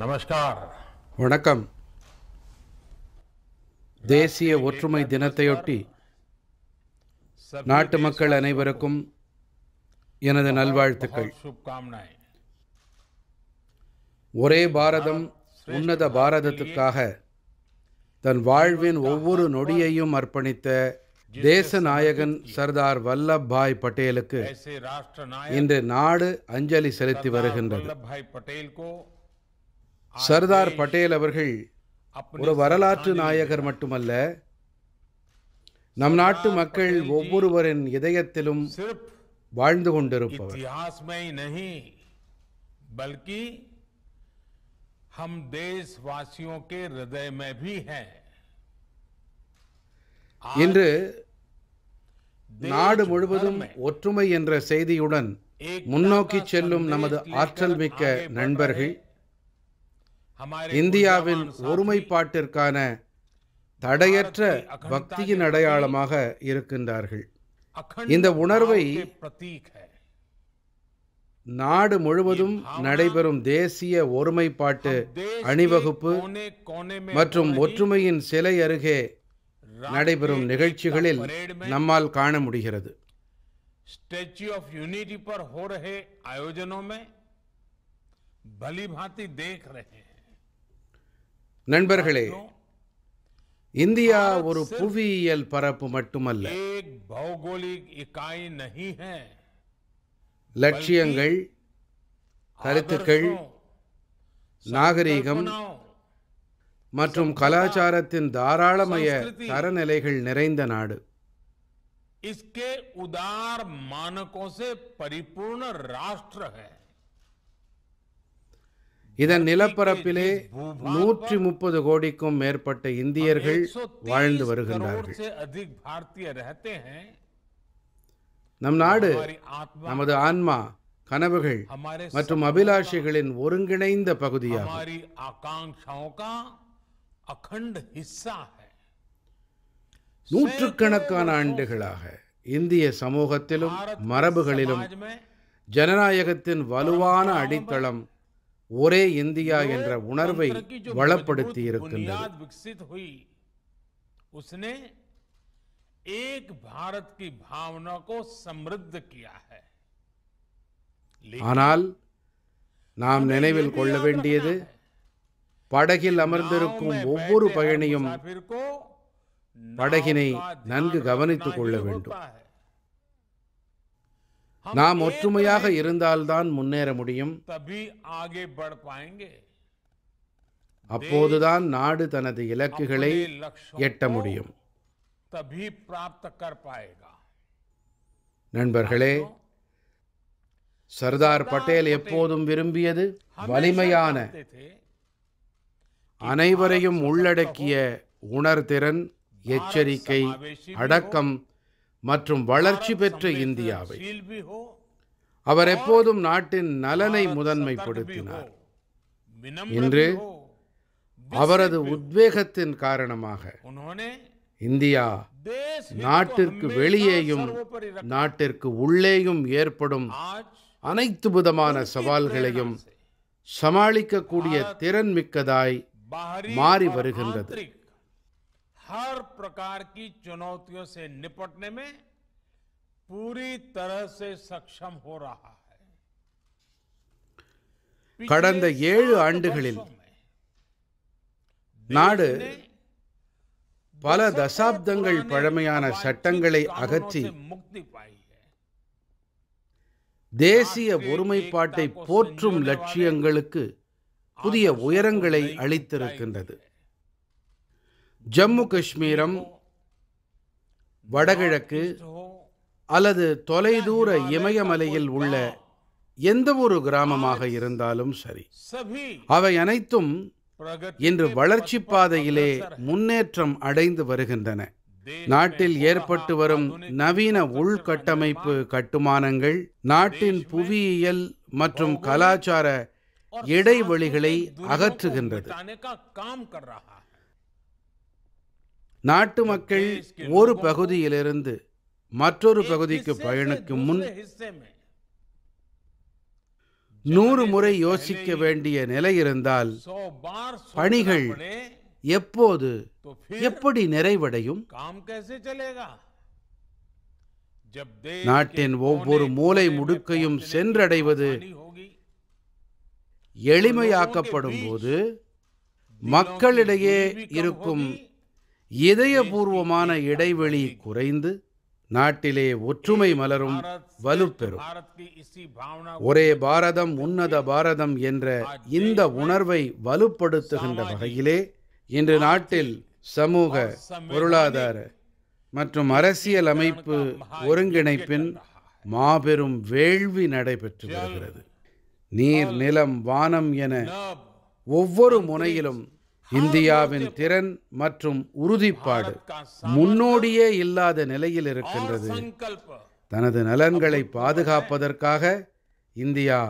நமஸ்கார் வணக்கம் தேசிய ஒற்றுமை தினத்தையொட்டி நாட்டு மக்கள் அனைவருக்கும் எனது நல்வாழ்த்துக்கள் ஒரே பாரதம் உன்னத பாரதத்துக்காக தன் வாழ்வின் ஒவ்வொரு நொடியையும் அர்ப்பணித்த தேச நாயகன் சர்தார் வல்லபாய் பட்டேலுக்கு இன்று நாடு அஞ்சலி செலுத்தி வருகின்றது சர்தார் பட்டேல் அவர்கள் ஒரு வரலாற்று நாயகர் மட்டுமல்ல நம் நாட்டு மக்கள் ஒவ்வொருவரின் இதயத்திலும் வாழ்ந்து கொண்டிருப்பவர் ஹம் இன்று நாடு முழுவதும் ஒற்றுமை என்ற செய்தியுடன் முன்னோக்கி செல்லும் நமது ஆற்றல் மிக்க நண்பர்கள் இந்தியாவின் ஒருமைப்பாட்டிற்கான தடையற்ற பக்தியின் அடையாளமாக இருக்கின்றார்கள் இந்த உணர்வை நாடு முழுவதும் நடைபெறும் தேசிய ஒருமைப்பாட்டு அணிவகுப்பு மற்றும் ஒற்றுமையின் சிலை அருகே நடைபெறும் நிகழ்ச்சிகளில் நம்மால் காண முடிகிறது ஸ்டேச்சு ஆஃப் யூனிட்டி பர் ஹோ ரஹே आयोजनों में भली भांति நண்பர்களே இந்தியா ஒரு புவியியல் பரப்பு மட்டுமல்ல லட்சியங்கள் கருத்துக்கள் நாகரீகம் மற்றும் கலாச்சாரத்தின் தாராளமய தரநிலைகள் நிறைந்த நாடு இஸ்கே उदार मानकों பரிபூர்ண परिपूर्ण இதன் நிலப்பரப்பிலே நூற்றி முப்பது கோடிக்கும் மேற்பட்ட இந்தியர்கள் வாழ்ந்து வருகின்றார்கள் நம் நாடு நமது ஆன்மா கனவுகள் மற்றும் அபிலாஷைகளின் ஒருங்கிணைந்த பகுதியாகும் நூற்றுக்கணக்கான ஆண்டுகளாக இந்திய சமூகத்திலும் மரபுகளிலும் ஜனநாயகத்தின் வலுவான அடித்தளம் ஒரே இந்தியா என்ற உணர்வை வளப்படுத்தி இருக்கின்றது ஆனால் நாம் நினைவில் கொள்ள வேண்டியது படகில் அமர்ந்திருக்கும் ஒவ்வொரு பயணியும் படகினை நன்கு கவனித்துக் கொள்ள வேண்டும் நாம் ஒற்றுமையாக இருந்தால்தான் முன்னேற முடியும் அப்போதுதான் நாடு தனது இலக்குகளை எட்ட முடியும் நண்பர்களே சர்தார் பட்டேல் எப்போதும் விரும்பியது வலிமையான அனைவரையும் உள்ளடக்கிய உணர்திறன் எச்சரிக்கை அடக்கம் மற்றும் வளர்ச்சி பெற்ற இந்தியாவை அவர் எப்போதும் நாட்டின் நலனை முதன்மைப்படுத்தினார் இன்று அவரது உத்வேகத்தின் காரணமாக இந்தியா நாட்டிற்கு வெளியேயும் நாட்டிற்கு உள்ளேயும் ஏற்படும் அனைத்து விதமான சவால்களையும் சமாளிக்கக்கூடிய திறன் மிக்கதாய் மாறி வருகின்றது हर प्रकार की चुनौतियों से निपटने में पूरी तरह से सक्षम हो रहा है கடந்த ஏழு ஆண்டுகளில் நாடு பல தசாப்தங்கள் பழமையான சட்டங்களை அகற்றி தேசிய ஒருமைப்பாட்டை போற்றும் லட்சியங்களுக்கு புதிய உயரங்களை அளித்திருக்கின்றது ஜம்மு காஷ்மீரம் வடகிழக்கு அல்லது தொலைதூர இமயமலையில் உள்ள எந்த ஒரு கிராமமாக இருந்தாலும் சரி அவை அனைத்தும் இன்று வளர்ச்சி பாதையிலே முன்னேற்றம் அடைந்து வருகின்றன நாட்டில் ஏற்பட்டு வரும் நவீன உள்கட்டமைப்பு கட்டுமானங்கள் நாட்டின் புவியியல் மற்றும் கலாச்சார இடைவெளிகளை அகற்றுகின்றது நாட்டு மக்கள் ஒரு பகுதியிலிருந்து மற்றொரு பகுதிக்கு பயணிக்கும் முன் நூறு முறை யோசிக்க வேண்டிய நிலை இருந்தால் பணிகள் எப்போது எப்படி நிறைவடையும் நாட்டின் ஒவ்வொரு மூலை முடுக்கையும் சென்றடைவது எளிமையாக்கப்படும் போது மக்களிடையே இருக்கும் இதயபூர்வமான இடைவெளி குறைந்து நாட்டிலே ஒற்றுமை மலரும் வலுப்பெறும் ஒரே பாரதம் உன்னத பாரதம் என்ற இந்த உணர்வை வலுப்படுத்துகின்ற வகையிலே இன்று நாட்டில் சமூக பொருளாதார மற்றும் அரசியல் அமைப்பு ஒருங்கிணைப்பின் மாபெரும் வேள்வி நடைபெற்று வருகிறது நீர் நிலம் வானம் என ஒவ்வொரு முனையிலும் இந்தியாவின் திறன் மற்றும் உறுதிப்பாடு முன்னோடியே இல்லாத நிலையில் இருக்கின்றது தனது நலன்களை பாதுகாப்பதற்காக இந்தியா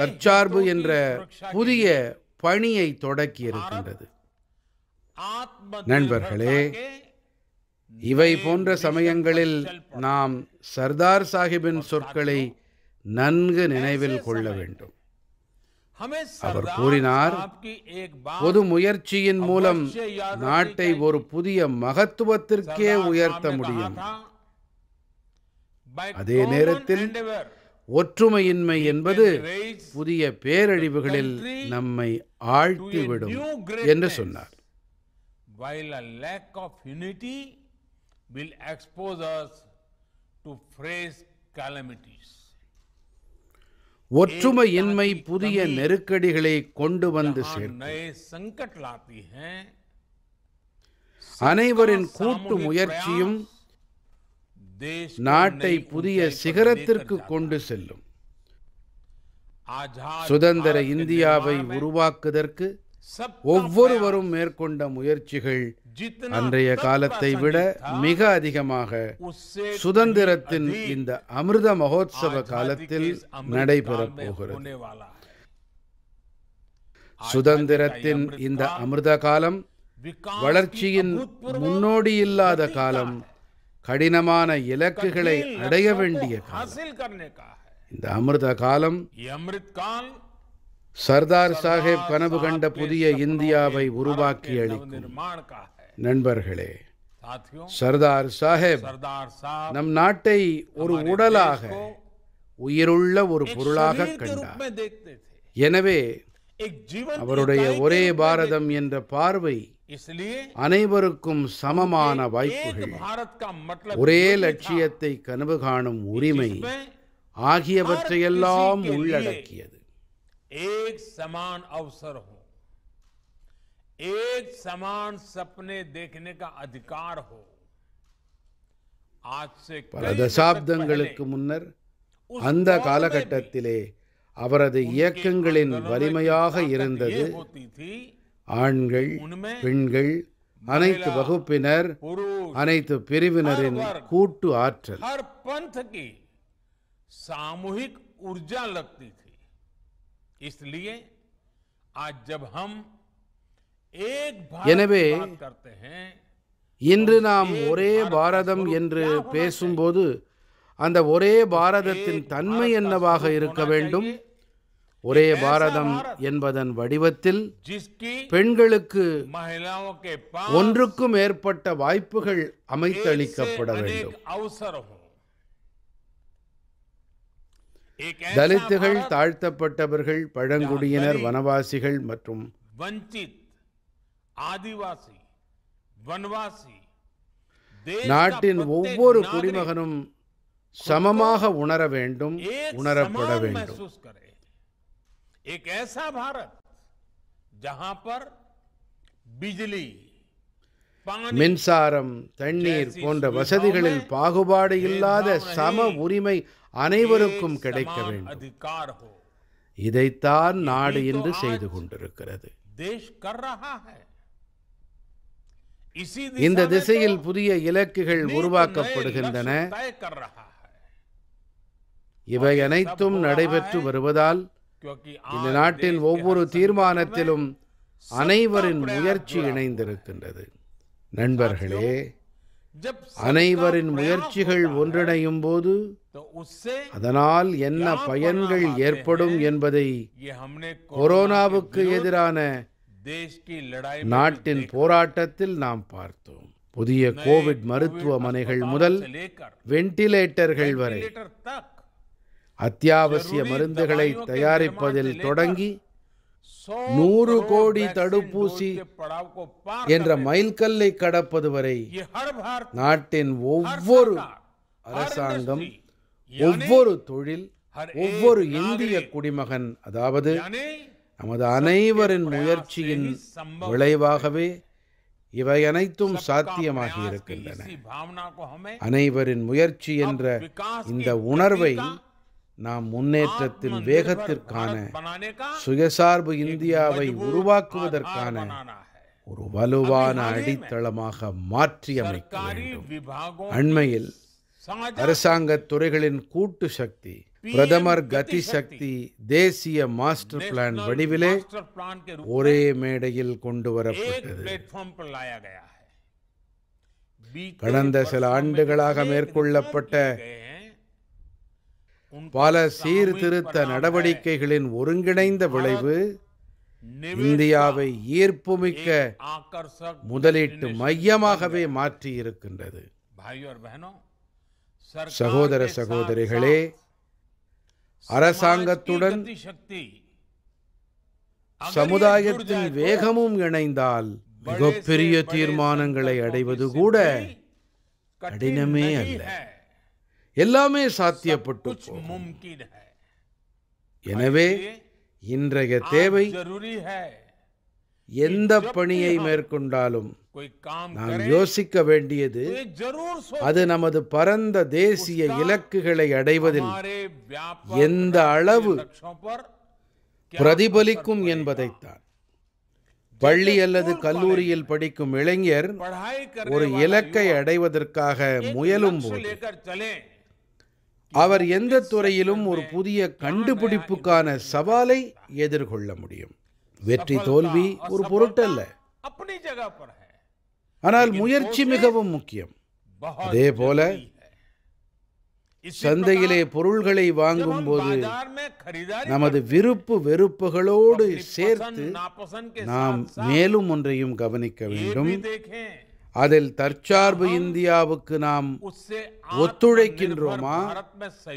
தற்சார்பு என்ற புதிய பணியை தொடக்கி இருக்கின்றது நண்பர்களே இவை போன்ற சமயங்களில் நாம் சர்தார் சாஹிப்பின் சொற்களை நன்கு நினைவில் கொள்ள வேண்டும் அவர் கூறினார் பொது முயற்சியின் மூலம் நாட்டை ஒரு புதிய மகத்துவத்திற்கே உயர்த்த முடியும் அதே நேரத்தில் ஒற்றுமையின்மை என்பது புதிய பேரழிவுகளில் நம்மை ஆழ்த்திவிடும் என்று சொன்னார் will expose us to fresh calamities. ஒற்றுமையின்மை புதிய நெருக்கடிகளை கொண்டு வந்து சேர்க்கும் அனைவரின் கூட்டு முயற்சியும் நாட்டை புதிய சிகரத்திற்கு கொண்டு செல்லும் சுதந்திர இந்தியாவை உருவாக்குதற்கு ஒவ்வொருவரும் மேற்கொண்ட முயற்சிகள் அன்றைய காலத்தை விட மிக அதிகமாக சுதந்திரத்தின் இந்த அமிர்த மகோத்சவ காலத்தில் நடைபெறப் போகிறது சுதந்திரத்தின் இந்த அமிர்த காலம் வளர்ச்சியின் முன்னோடியில்லாத காலம் கடினமான இலக்குகளை அடைய வேண்டிய காலம் இந்த அமிர்த காலம் சர்தார் சாஹேப் கனவு கண்ட புதிய இந்தியாவை உருவாக்கி அளிக்கும் நண்பர்களே சர்தார் சாஹேப் நம் நாட்டை ஒரு உடலாக உயிருள்ள ஒரு பொருளாக கண்டார் எனவே அவருடைய ஒரே பாரதம் என்ற பார்வை அனைவருக்கும் சமமான வாய்ப்புகள் ஒரே லட்சியத்தை கனவு காணும் உரிமை ஆகியவற்றையெல்லாம் உள்ளடக்கியது एक समान अवसर हो एक समान सपने देखने का अधिकार हो आज से பல தசாப்தங்களுக்கு முன்னர் அந்த காலகட்டத்திலே அவரது இயக்கங்களின் வலிமையாக இருந்தது ஆண்கள் பெண்கள் அனைத்து வகுப்பினர் அனைத்து பிரிவினரின் கூட்டு ஆற்றல் சாமூகிக் ஊர்ஜா லக்தி इसलिए आज जब हम எனவே இன்று நாம் ஒரே பாரதம் என்று பேசும்போது அந்த ஒரே பாரதத்தின் தன்மை என்னவாக இருக்க வேண்டும் ஒரே பாரதம் என்பதன் வடிவத்தில் பெண்களுக்கு ஒன்றுக்கும் மேற்பட்ட வாய்ப்புகள் அமைத்தளிக்கப்பட வேண்டும் தலித்துகள் தாழ்த்தப்பட்டவர்கள் பழங்குடியினர் வனவாசிகள் மற்றும் வஞ்சித் ஆதிவாசி வனவாசி நாட்டின் ஒவ்வொரு குடிமகனும் சமமாக உணர வேண்டும் உணரப்பட வேண்டும் एक ऐसा भारत जहां पर बिजली மின்சாரம் தண்ணீர் போன்ற வசதிகளில் பாகுபாடு இல்லாத சம உரிமை அனைவருக்கும் கிடைக்க வேண்டும் இதைத்தான் நாடு இன்று செய்து கொண்டிருக்கிறது இந்த திசையில் புதிய இலக்குகள் உருவாக்கப்படுகின்றன இவை அனைத்தும் நடைபெற்று வருவதால் இந்த நாட்டில் ஒவ்வொரு தீர்மானத்திலும் அனைவரின் முயற்சி இணைந்திருக்கின்றது நண்பர்களே அனைவரின் முயற்சிகள் ஒன்றிணையும் போது அதனால் என்ன பயன்கள் ஏற்படும் என்பதை கொரோனாவுக்கு எதிரான நாட்டின் போராட்டத்தில் நாம் பார்த்தோம் புதிய கோவிட் மருத்துவமனைகள் முதல் வெண்டிலேட்டர்கள் வரை அத்தியாவசிய மருந்துகளை தயாரிப்பதில் தொடங்கி நூறு கோடி தடுப்பூசி என்ற மைல்கல்லை கடப்பது வரை நாட்டின் ஒவ்வொரு அரசாங்கம் ஒவ்வொரு தொழில் ஒவ்வொரு இந்திய குடிமகன் அதாவது நமது அனைவரின் முயற்சியின் விளைவாகவே இவை அனைத்தும் சாத்தியமாகி இருக்கின்றன அனைவரின் முயற்சி என்ற இந்த உணர்வை நாம் முன்னேற்றத்தின் வேகத்திற்கான சுயசார்பு இந்தியாவை உருவாக்குவதற்கான ஒரு வலுவான அடித்தளமாக மாற்றியமைக்க அண்மையில் அரசாங்க துறைகளின் கூட்டு சக்தி பிரதமர் கதி சக்தி தேசிய மாஸ்டர் பிளான் வடிவிலே ஒரே மேடையில் கொண்டு வரப்பட்டது கடந்த சில ஆண்டுகளாக மேற்கொள்ளப்பட்ட பல சீர்திருத்த நடவடிக்கைகளின் ஒருங்கிணைந்த விளைவு இந்தியாவை ஈர்ப்புமிக்க முதலீட்டு மையமாகவே மாற்றி இருக்கின்றது சகோதர சகோதரிகளே அரசாங்கத்துடன் சமுதாயத்தில் வேகமும் இணைந்தால் மிகப்பெரிய தீர்மானங்களை அடைவது கூட கடினமே அல்ல எல்லாமே சாத்தியப்பட்டு எனவே இன்றைய தேவை எந்த பணியை மேற்கொண்டாலும் நாம் யோசிக்க வேண்டியது அது நமது பரந்த தேசிய இலக்குகளை அடைவதில் எந்த அளவு பிரதிபலிக்கும் என்பதைத்தான் பள்ளி அல்லது கல்லூரியில் படிக்கும் இளைஞர் ஒரு இலக்கை அடைவதற்காக முயலும் போது அவர் எந்த துறையிலும் ஒரு புதிய கண்டுபிடிப்புக்கான சவாலை எதிர்கொள்ள முடியும் வெற்றி தோல்வி ஒரு பொருட்டல்ல ஆனால் முயற்சி மிகவும் முக்கியம் அதே போல சந்தையிலே பொருள்களை வாங்கும் போது நமது விருப்பு வெறுப்புகளோடு சேர்த்து நாம் மேலும் ஒன்றையும் கவனிக்க வேண்டும் அதில் தற்சார்பு இந்தியாவுக்கு நாம் ஒத்துழைக்கின்றோமா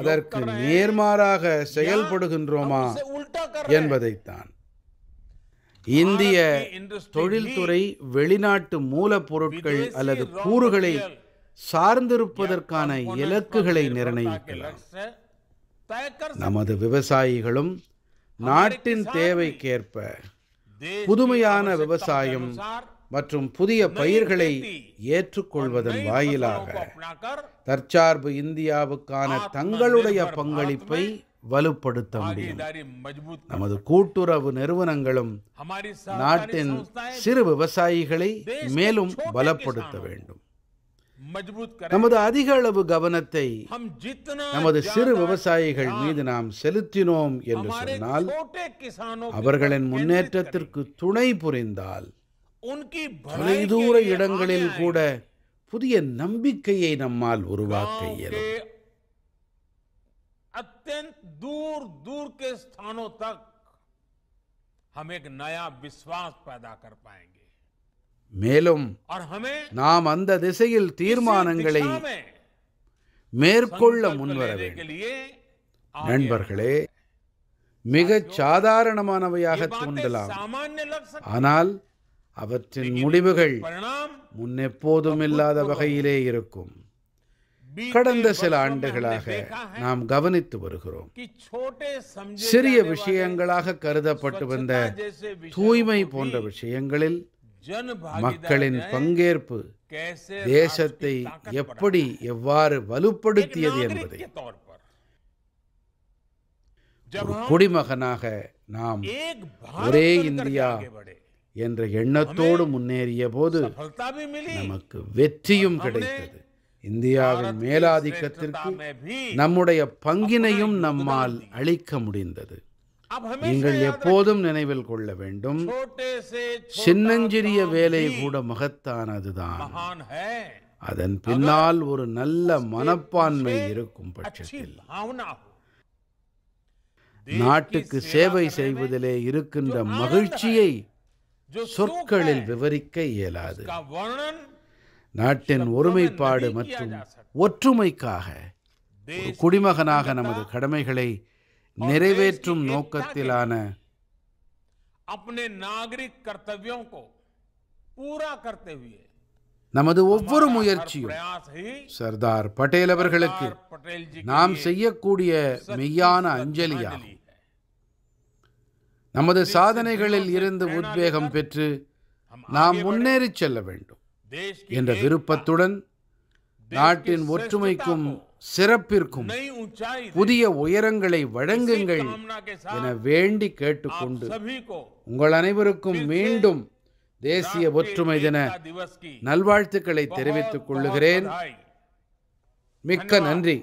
அதற்கு நேர்மாறாக செயல்படுகின்றோமா என்பதைத்தான் இந்திய தொழில்துறை வெளிநாட்டு மூலப்பொருட்கள் அல்லது கூறுகளை சார்ந்திருப்பதற்கான இலக்குகளை நிர்ணயிக்கலாம் நமது விவசாயிகளும் நாட்டின் தேவைக்கேற்ப புதுமையான விவசாயம் மற்றும் புதிய பயிர்களை ஏற்றுக்கொள்வதன் வாயிலாக தற்சார்பு இந்தியாவுக்கான தங்களுடைய பங்களிப்பை வலுப்படுத்த முடியும் நமது கூட்டுறவு நிறுவனங்களும் நாட்டின் சிறு விவசாயிகளை மேலும் பலப்படுத்த வேண்டும் நமது அதிக அளவு கவனத்தை நமது சிறு விவசாயிகள் மீது நாம் செலுத்தினோம் என்று சொன்னால் அவர்களின் முன்னேற்றத்திற்கு துணை புரிந்தால் தொலைதூர இடங்களில் கூட புதிய நம்பிக்கையை நம்மால் உருவாக்க இயலும் अत्यंत दूर दूर के स्थानों तक हम एक नया विश्वास पैदा कर पाएंगे மேலும் நாம் அந்த திசையில் தீர்மானங்களை மேற்கொள்ள முன்வர நண்பர்களே மிக சாதாரணமானவையாக தோன்றலாம் ஆனால் அவற்றின் முடிவுகள் முன்னெப்போதும் இல்லாத வகையிலே இருக்கும் கடந்த சில ஆண்டுகளாக நாம் கவனித்து வருகிறோம் சிறிய விஷயங்களாக கருதப்பட்டு வந்த தூய்மை போன்ற விஷயங்களில் மக்களின் பங்கேற்பு தேசத்தை எப்படி எவ்வாறு வலுப்படுத்தியது என்பதை குடிமகனாக நாம் ஒரே இந்தியா என்ற எண்ணத்தோடு முன்னேறிய போது நமக்கு வெற்றியும் கிடைத்தது இந்தியாவின் மேலாதிக்கத்திற்கு நம்முடைய பங்கினையும் நம்மால் அளிக்க முடிந்தது நீங்கள் எப்போதும் நினைவில் கொள்ள வேண்டும் சின்னஞ்சிறிய வேலை கூட மகத்தானதுதான் அதன் பின்னால் ஒரு நல்ல மனப்பான்மை இருக்கும் பட்சத்தில் நாட்டுக்கு சேவை செய்வதிலே இருக்கின்ற மகிழ்ச்சியை சொற்களில் விவரிக்க இயலாது நாட்டின் ஒருமைப்பாடு மற்றும் ஒற்றுமைக்காக ஒரு குடிமகனாக நமது கடமைகளை நிறைவேற்றும் நோக்கத்திலான நமது ஒவ்வொரு முயற்சியும் சர்தார் பட்டேல் அவர்களுக்கு நாம் செய்யக்கூடிய மெய்யான அஞ்சலியாகும் நமது சாதனைகளில் இருந்து உத்வேகம் பெற்று நாம் முன்னேறி செல்ல வேண்டும் என்ற விருப்பத்துடன் நாட்டின் ஒற்றுமைக்கும் சிறப்பிற்கும் புதிய உயரங்களை வழங்குங்கள் என வேண்டி கேட்டுக்கொண்டு உங்கள் அனைவருக்கும் மீண்டும் தேசிய ஒற்றுமை தின நல்வாழ்த்துக்களை தெரிவித்துக் கொள்ளுகிறேன் மிக்க நன்றி